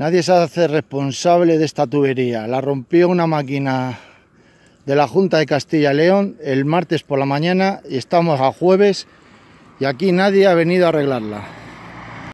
Nadie se hace responsable de esta tubería. La rompió una máquina de la Junta de Castilla y León el martes por la mañana y estamos a jueves y aquí nadie ha venido a arreglarla.